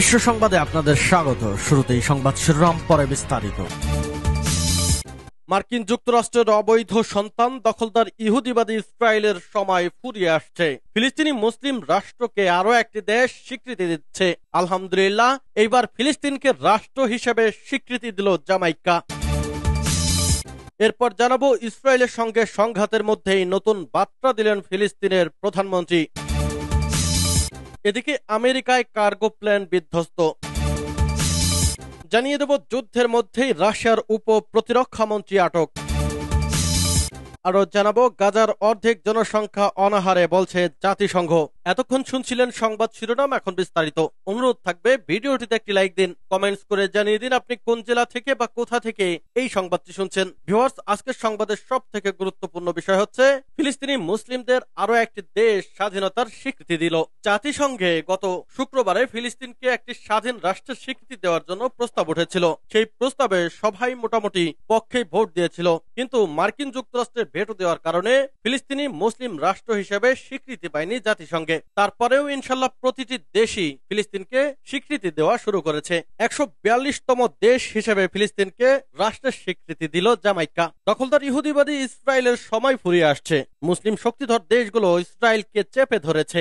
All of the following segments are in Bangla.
বিশ্ব সংবাদে আপনাদের স্বাগত শুরুতেই সংবাদ শিরোনাম পরে বিস্তারিত মার্কিন যুক্তরাষ্ট্রের অবৈধ সন্তান দখলদার ইহুদিবাদী ইসরায়েলের সময় ফুরিয়ে আসছে ফিলিস্তিনি মুসলিম রাষ্ট্রকে আরও একটি দেশ স্বীকৃতি দিচ্ছে আলহামদুলিল্লাহ এইবার ফিলিস্তিনকে রাষ্ট্র হিসেবে স্বীকৃতি দিল জামাইকা এরপর জানাবো ইসরায়েলের সঙ্গে সংঘাতের মধ্যেই নতুন বার্তা দিলেন ফিলিস্তিনের প্রধানমন্ত্রী এদিকে আমেরিকায় কার্গো প্ল্যান বিধ্বস্ত জানিয়ে দেব যুদ্ধের মধ্যেই রাশিয়ার উপ প্রতিরক্ষা মন্ত্রী আটক আরো জানাবো গাজার অর্ধেক জনসংখ্যা অনাহারে বলছে জাতিসংঘ এতক্ষণ শুনছিলেন সংবাদ শিরোনাম এখন বিস্তারিত অনুরোধ থাকবে ভিডিওটিতে একটি লাইক দিন কমেন্টস করে জানিয়ে দিন আপনি কোন জেলা থেকে বা কোথা থেকে এই সংবাদটি শুনছেন ভিওয়ার্স আজকের সংবাদের সব থেকে গুরুত্বপূর্ণ বিষয় হচ্ছে ফিলিস্তিনি মুসলিমদের আরো একটি দেশ স্বাধীনতার স্বীকৃতি দিল জাতিসংঘে গত শুক্রবারে ফিলিস্তিনকে একটি স্বাধীন রাষ্ট্রের স্বীকৃতি দেওয়ার জন্য প্রস্তাব উঠেছিল সেই প্রস্তাবে সভাই মোটামুটি পক্ষে ভোট দিয়েছিল কিন্তু মার্কিন যুক্তরাষ্ট্রের ভেটো দেওয়ার কারণে ফিলিস্তিনি মুসলিম রাষ্ট্র হিসেবে স্বীকৃতি পায়নি জাতিসংঘে তারপরেও ইনশাল্লাহ প্রতিটি দেশই ফিলিস্তিনকে স্বীকৃতি দেওয়া শুরু করেছে একশো তম দেশ হিসেবে ফিলিস্তিনকে রাষ্ট্রের স্বীকৃতি দিল জামাইকা দখলদার ইহুদিবাদী ইসরায়েলের সময় ফুরিয়ে আসছে মুসলিম শক্তিধর দেশগুলো ইসরায়েলকে চেপে ধরেছে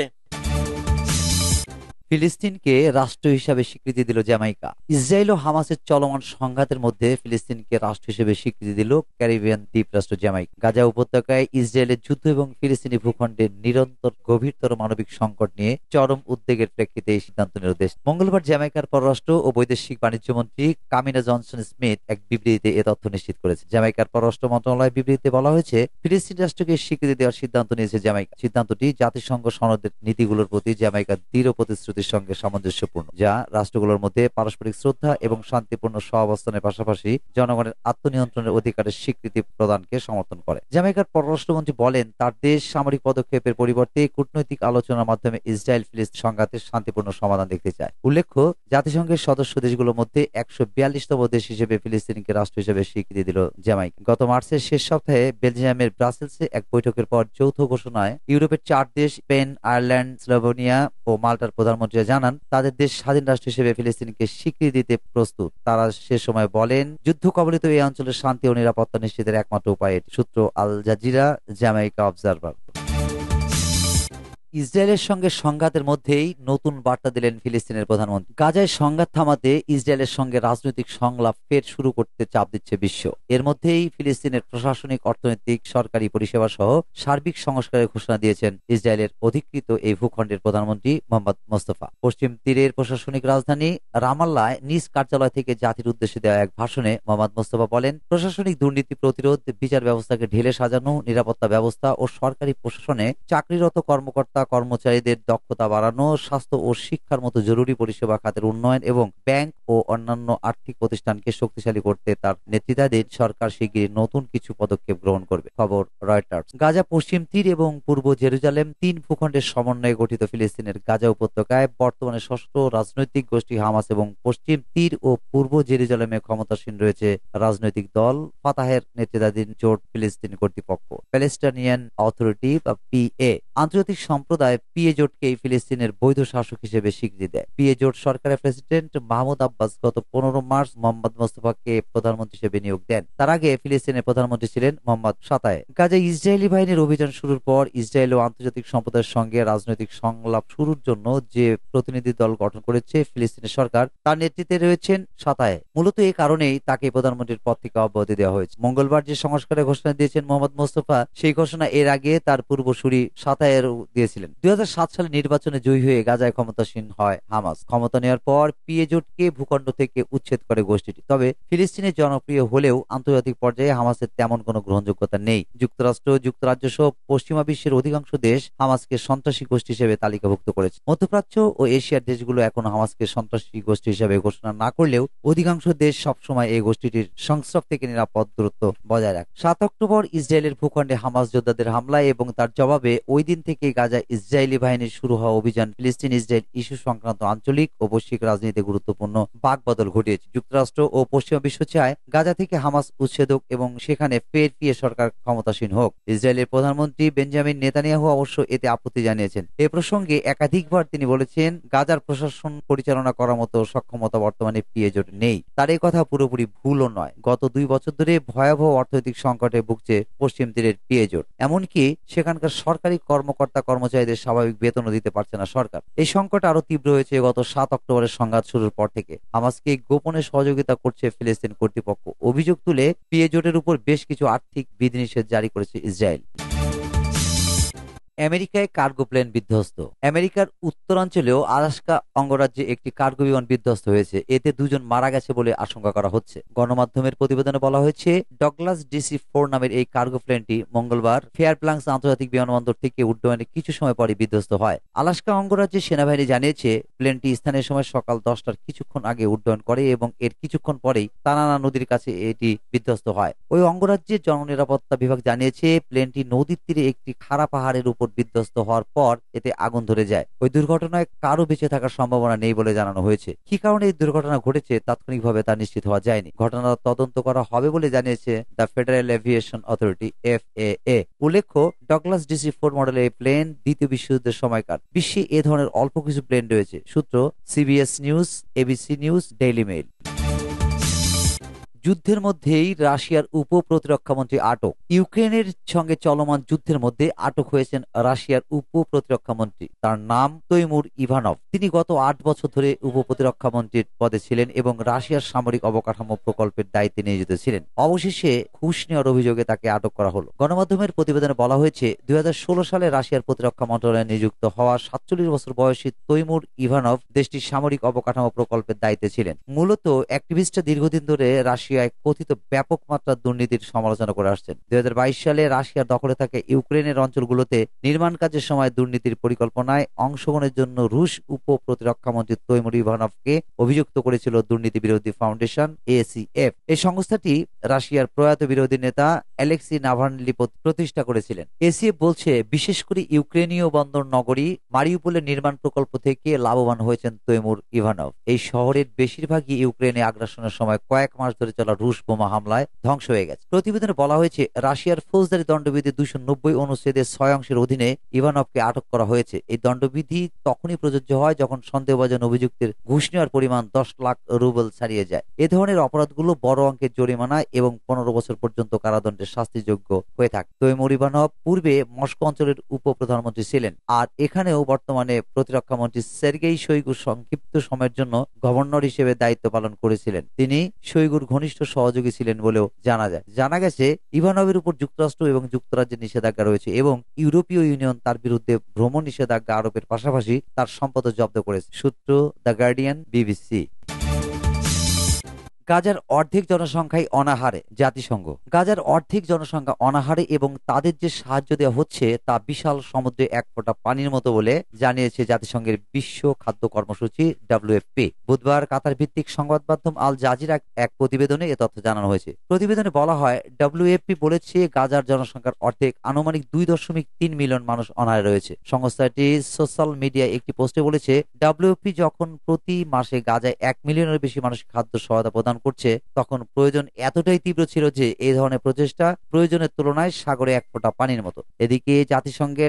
ফিলিস্তিনকে রাষ্ট্র হিসাবে স্বীকৃতি দিল জ্যামাইকা ইসরায়েল ও হামাসের চলমান সংঘাতের মধ্যে ফিলিস্তিনকে রাষ্ট্র হিসেবে স্বীকৃতি দিল ক্যারিবিয়ান দ্বীপরাষ্ট্র জ্যামাইকা গাজা উপত্যকায় ইসরায়েলের যুদ্ধ এবং ফিলিস্তিনি ভূখণ্ডের নিরন্তর গভীরতর মানবিক সংকট নিয়ে চরম উদ্বেগের প্রেক্ষিতে এই সিদ্ধান্ত নির্দেশ মঙ্গলবার জ্যামাইকার পররাষ্ট্র ও বৈদেশিক বাণিজ্য মন্ত্রী কামিনা জনসন স্মিথ এক বিবৃতিতে এ তথ্য নিশ্চিত করেছে জ্যামাইকার পররাষ্ট্র মন্ত্রণালয়ের বিবৃতিতে বলা হয়েছে ফিলিস্তিন রাষ্ট্রকে স্বীকৃতি দেওয়ার সিদ্ধান্ত নিয়েছে জ্যামাইকা সিদ্ধান্তটি জাতিসংঘ সনদের নীতিগুলোর প্রতি জ্যামাইকার দৃঢ় প্রতিশ্রুতি প্রতিশ্রুতির সঙ্গে সামঞ্জস্যপূর্ণ যা রাষ্ট্রগুলোর মধ্যে পারস্পরিক শ্রদ্ধা এবং শান্তিপূর্ণ সহাবস্থানের পাশাপাশি জনগণের আত্মনিয়ন্ত্রণের অধিকারের স্বীকৃতি প্রদানকে সমর্থন করে জ্যামাইকার পররাষ্ট্রমন্ত্রী বলেন তার দেশ সামরিক পদক্ষেপের পরিবর্তে কূটনৈতিক আলোচনার মাধ্যমে ইসরায়েল ফিলিস্ত সংঘাতের শান্তিপূর্ণ সমাধান দেখতে চায় উল্লেখ্য জাতিসংঘের সদস্য দেশগুলোর মধ্যে একশো বিয়াল্লিশতম দেশ হিসেবে ফিলিস্তিনকে রাষ্ট্র হিসেবে স্বীকৃতি দিল জ্যামাইক গত মার্চের শেষ সপ্তাহে বেলজিয়ামের ব্রাসেলসে এক বৈঠকের পর যৌথ ঘোষণায় ইউরোপের চার দেশ স্পেন আয়ারল্যান্ড স্লোভেনিয়া ও মাল্টার প্রধানমন্ত্রী প্রধানমন্ত্রী জানান তাদের দেশ স্বাধীন রাষ্ট্র হিসেবে ফিলিস্তিনকে স্বীকৃতি দিতে প্রস্তুত তারা সে সময় বলেন যুদ্ধ কবলিত এই অঞ্চলের শান্তি ও নিরাপত্তা নিশ্চিতের একমাত্র উপায় সূত্র আল জাজিরা জ্যামাইকা অবজারভার ইসরায়েলের সঙ্গে সংঘাতের মধ্যেই নতুন বার্তা দিলেন ফিলিস্তিনের প্রধানমন্ত্রী গাজায় সংঘাত থামাতে ইসরায়েলের সঙ্গে রাজনৈতিক সংলাপ ফের শুরু করতে চাপ দিচ্ছে বিশ্ব এর মধ্যেই ফিলিস্তিনের প্রশাসনিক অর্থনৈতিক সরকারি পরিষেবা সহ সার্বিক সংস্কারের ঘোষণা দিয়েছেন ইসরায়েলের অধিকৃত এই ভূখণ্ডের প্রধানমন্ত্রী মোহাম্মদ মোস্তফা পশ্চিম তীরের প্রশাসনিক রাজধানী রামাল্লায় নিজ কার্যালয় থেকে জাতির উদ্দেশ্যে দেওয়া এক ভাষণে মোহাম্মদ মোস্তফা বলেন প্রশাসনিক দুর্নীতি প্রতিরোধ বিচার ব্যবস্থাকে ঢেলে সাজানো নিরাপত্তা ব্যবস্থা ও সরকারি প্রশাসনে চাকরিরত কর্মকর্তা কর্মকর্তা কর্মচারীদের দক্ষতা বাড়ানো স্বাস্থ্য ও শিক্ষার মতো জরুরি পরিষেবা খাতের উন্নয়ন এবং ব্যাংক ও অন্যান্য আর্থিক প্রতিষ্ঠানকে শক্তিশালী করতে তার নেতৃত্বাধীন সরকার শিগগিরই নতুন কিছু পদক্ষেপ গ্রহণ করবে খবর রয়টার্স গাজা পশ্চিম তীর এবং পূর্ব জেরুজালেম তিন ভূখণ্ডের সমন্বয়ে গঠিত ফিলিস্তিনের গাজা উপত্যকায় বর্তমানে ষষ্ঠ রাজনৈতিক গোষ্ঠী হামাস এবং পশ্চিম তীর ও পূর্ব জেরুজালেমে ক্ষমতাসীন রয়েছে রাজনৈতিক দল ফাতাহের নেতৃত্বাধীন জোট ফিলিস্তিন কর্তৃপক্ষ প্যালেস্টানিয়ান অথরিটি বা পিএ আন্তর্জাতিক সম্প্রদায় পিএজোটকে এই ফিলিস্তিনের বৈধ শাসক হিসেবে স্বীকৃতি দেয় পিএজোট সরকারের প্রেসিডেন্ট মাহমুদ আব্বাস গত পনেরো মার্চ মোহাম্মদ মোস্তফাকে প্রধানমন্ত্রী হিসেবে নিয়োগ দেন তার আগে ফিলিস্তিনের প্রধানমন্ত্রী ছিলেন মোহাম্মদ সাতায় কাজে ইসরায়েলি বাহিনীর অভিযান শুরুর পর ইসরায়েল ও আন্তর্জাতিক সম্প্রদায়ের সঙ্গে রাজনৈতিক সংলাপ শুরুর জন্য যে প্রতিনিধি দল গঠন করেছে ফিলিস্তিনের সরকার তার নেতৃত্বে রয়েছেন সাতায় মূলত এই কারণেই তাকে প্রধানমন্ত্রীর পদ থেকে অব্যাহতি দেওয়া হয়েছে মঙ্গলবার যে সংস্কারের ঘোষণা দিয়েছেন মোহাম্মদ মোস্তফা সেই ঘোষণা এর আগে তার পূর্বসূরি সাতায় গাজায় দিয়েছিলেন দুই সালে নির্বাচনে জয়ী হয়ে গাজায় ক্ষমতাসীন হয় হামাস ক্ষমতা নেওয়ার পর পিএজোটকে ভূখণ্ড থেকে উচ্ছেদ করে গোষ্ঠীটি তবে ফিলিস্তিনে জনপ্রিয় হলেও আন্তর্জাতিক পর্যায়ে হামাসের তেমন কোনো গ্রহণযোগ্যতা নেই যুক্তরাষ্ট্র যুক্তরাজ্য সহ পশ্চিমা বিশ্বের অধিকাংশ দেশ হামাসকে সন্ত্রাসী গোষ্ঠী হিসেবে তালিকাভুক্ত করেছে মধ্যপ্রাচ্য ও এশিয়ার দেশগুলো এখন হামাসকে সন্ত্রাসী গোষ্ঠী হিসেবে ঘোষণা না করলেও অধিকাংশ দেশ সবসময় এই গোষ্ঠীটির সংস্রব থেকে নিরাপদ দূরত্ব বজায় রাখে সাত অক্টোবর ইসরায়েলের ভূখণ্ডে হামাস যোদ্ধাদের হামলায় এবং তার জবাবে ওই দিন দিন থেকে গাজা ইসরায়েলি বাহিনীর শুরু হওয়া অভিযান ফিলিস্তিন ইসরায়েল ইস্যু সংক্রান্ত আঞ্চলিক ও বৈশ্বিক রাজনীতিতে গুরুত্বপূর্ণ বাকবদল ঘটিয়েছে যুক্তরাষ্ট্র ও পশ্চিমা বিশ্ব চায় গাজা থেকে হামাস উচ্ছেদক এবং সেখানে ফের ফিরে সরকার ক্ষমতাসীন হোক ইসরায়েলের প্রধানমন্ত্রী বেঞ্জামিন নেতানিয়াহু অবশ্য এতে আপত্তি জানিয়েছেন এ প্রসঙ্গে একাধিকবার তিনি বলেছেন গাজার প্রশাসন পরিচালনা করার মতো সক্ষমতা বর্তমানে পিএজোর নেই তার এই কথা পুরোপুরি ভুলও নয় গত দুই বছর ধরে ভয়াবহ অর্থনৈতিক সংকটে ভুগছে পশ্চিম তীরের পিএজোর এমনকি সেখানকার সরকারি কর কর্মকর্তা কর্মচারীদের স্বাভাবিক বেতনও দিতে পারছে না সরকার এই সংকট আরো তীব্র হয়েছে গত সাত অক্টোবরের সংঘাত শুরুর পর থেকে হামাসকে গোপনে সহযোগিতা করছে ফিলিস্তিন কর্তৃপক্ষ অভিযোগ তুলে পিএজোটের উপর বেশ কিছু আর্থিক বিধিনিষেধ জারি করেছে ইসরায়েল আমেরিকায় কার্গো প্লেন বিধ্বস্ত আমেরিকার উত্তরাঞ্চলেও আলাস্কা অঙ্গরাজ্যে একটি কার্গো বিমান বিধ্বস্ত হয়েছে এতে দুজন মারা গেছে বলে আশঙ্কা করা হচ্ছে গণমাধ্যমের প্রতিবেদনে বলা হয়েছে ডগলাস ডিসি ফোর নামের এই কার্গো প্লেনটি মঙ্গলবার ফেয়ারপ্লাংস আন্তর্জাতিক বিমানবন্দর থেকে উড্ডয়নে কিছু সময় পরে বিধ্বস্ত হয় আলাস্কা অঙ্গরাজ্যের সেনাবাহিনী জানিয়েছে প্লেনটি স্থানীয় সময় সকাল দশটার কিছুক্ষণ আগে উড্ডয়ন করে এবং এর কিছুক্ষণ পরেই তানানা নদীর কাছে এটি বিধ্বস্ত হয় ওই অঙ্গরাজ্যের জননিরাপত্তা বিভাগ জানিয়েছে প্লেনটি নদীর তীরে একটি খাড়া পাহাড়ের উপর বোর্ড বিধ্বস্ত হওয়ার পর এতে আগুন ধরে যায় ওই দুর্ঘটনায় কারো বেঁচে থাকার সম্ভাবনা নেই বলে জানানো হয়েছে কি কারণে এই দুর্ঘটনা ঘটেছে তাৎক্ষণিকভাবে তা নিশ্চিত হওয়া যায়নি ঘটনার তদন্ত করা হবে বলে জানিয়েছে the Federal Aviation Authority F A উল্লেখ্য ডগলাস ডিসি ফোর মডেলের এই প্লেন দ্বিতীয় বিশ্বযুদ্ধের সময়কার বিশ্বে এ ধরনের অল্প কিছু প্লেন রয়েছে সূত্র CBS News ABC News Daily Mail যুদ্ধের মধ্যেই রাশিয়ার উপ প্রতিরক্ষামন্ত্রী আটক ইউক্রেনের সঙ্গে চলমান যুদ্ধের মধ্যে আটক হয়েছেন রাশিয়ার উপ প্রতিরক্ষামন্ত্রী তার নাম তৈমুর ইভানভ তিনি গত আট বছর ধরে উপ প্রতিরক্ষামন্ত্রীর পদে ছিলেন এবং রাশিয়ার সামরিক অবকাঠামো প্রকল্পের দায়িত্বে নিয়োজিত ছিলেন অবশেষে ঘুষ নেওয়ার অভিযোগে তাকে আটক করা হলো গণমাধ্যমের প্রতিবেদনে বলা হয়েছে দুই সালে রাশিয়ার প্রতিরক্ষা মন্ত্রণালয়ে নিযুক্ত হওয়া সাতচল্লিশ বছর বয়সী তৈমুর ইভানভ দেশটির সামরিক অবকাঠামো প্রকল্পের দায়িত্বে ছিলেন মূলত অ্যাক্টিভিস্টরা দীর্ঘদিন ধরে রাশিয়া রাশিয়ায় কথিত ব্যাপক মাত্রার দুর্নীতির সমালোচনা করে আসছেন দুই সালে রাশিয়ার দখলে থাকে ইউক্রেনের অঞ্চলগুলোতে নির্মাণ কাজের সময় দুর্নীতির পরিকল্পনায় অংশগ্রহণের জন্য রুশ উপ প্রতিরক্ষামন্ত্রী তৈমুর ইভানভকে অভিযুক্ত করেছিল দুর্নীতি বিরোধী ফাউন্ডেশন এসিএফ এই সংস্থাটি রাশিয়ার প্রয়াত বিরোধী নেতা অ্যালেক্সি নাভানলি প্রতিষ্ঠা করেছিলেন এসিএফ বলছে বিশেষ করে ইউক্রেনীয় বন্দর নগরী মারিউপোলের নির্মাণ প্রকল্প থেকে লাভবান হয়েছেন তৈমুর ইভানভ এই শহরের বেশিরভাগই ইউক্রেনে আগ্রাসনের সময় কয়েক মাস ধরে চলা রুশ বোমা হামলায় ধ্বংস হয়ে গেছে প্রতিবেদনে বলা হয়েছে রাশিয়ার ফৌজদারি দণ্ডবিধি দুশো নব্বই অনুচ্ছেদের ছয় অংশের অধীনে ইভানভকে আটক করা হয়েছে এই দণ্ডবিধি তখনই প্রযোজ্য হয় যখন সন্দেহভাজন অভিযুক্তের ঘুষ নেওয়ার পরিমাণ দশ লাখ রুবেল ছাড়িয়ে যায় এ ধরনের অপরাধগুলো বড় অঙ্কের জরিমানা এবং পনেরো বছর পর্যন্ত কারাদণ্ডের শাস্তিযোগ্য হয়ে থাকে তৈমুর ইভানভ পূর্বে মস্কো অঞ্চলের উপ প্রধানমন্ত্রী ছিলেন আর এখানেও বর্তমানে প্রতিরক্ষা মন্ত্রী সের্গেই সৈগুর সংক্ষিপ্ত সময়ের জন্য গভর্নর হিসেবে দায়িত্ব পালন করেছিলেন তিনি সৈগুর ঘনিষ্ঠ ঘনিষ্ঠ সহযোগী ছিলেন বলেও জানা যায় জানা গেছে ইভানভের উপর যুক্তরাষ্ট্র এবং যুক্তরাজ্যের নিষেধাজ্ঞা রয়েছে এবং ইউরোপীয় ইউনিয়ন তার বিরুদ্ধে ভ্রমণ নিষেধাজ্ঞা আরোপের পাশাপাশি তার সম্পদ জব্দ করেছে সূত্র দ্য গার্ডিয়ান বিবিসি গাজার অর্ধেক জনসংখ্যাই অনাহারে জাতিসংঘ গাজার অর্ধেক জনসংখ্যা অনাহারে এবং তাদের যে সাহায্য দেওয়া হচ্ছে তা বিশাল সমুদ্রে এক ফোঁটা পানির মতো বলে জানিয়েছে জাতিসংঘের বিশ্ব খাদ্য কর্মসূচি ডাব্লিউএফপি বুধবার কাতার ভিত্তিক সংবাদ মাধ্যম আল জাজিরা এক প্রতিবেদনে এ তথ্য জানানো হয়েছে প্রতিবেদনে বলা হয় ডাব্লিউএফপি বলেছে গাজার জনসংখ্যার অর্ধেক আনুমানিক দুই দশমিক তিন মিলিয়ন মানুষ অনাহারে রয়েছে সংস্থাটি সোশ্যাল মিডিয়ায় একটি পোস্টে বলেছে ডাব্লিউএফপি যখন প্রতি মাসে গাজায় এক মিলিয়নের বেশি মানুষ খাদ্য সহায়তা প্রদান করছে তখন প্রয়োজন এতটাই তীব্র ছিল যে এ ধরনের প্রচেষ্টা প্রয়োজনের তুলনায় সাগরে এক ফোঁটা পানির মতো এদিকে জাতিসংঘের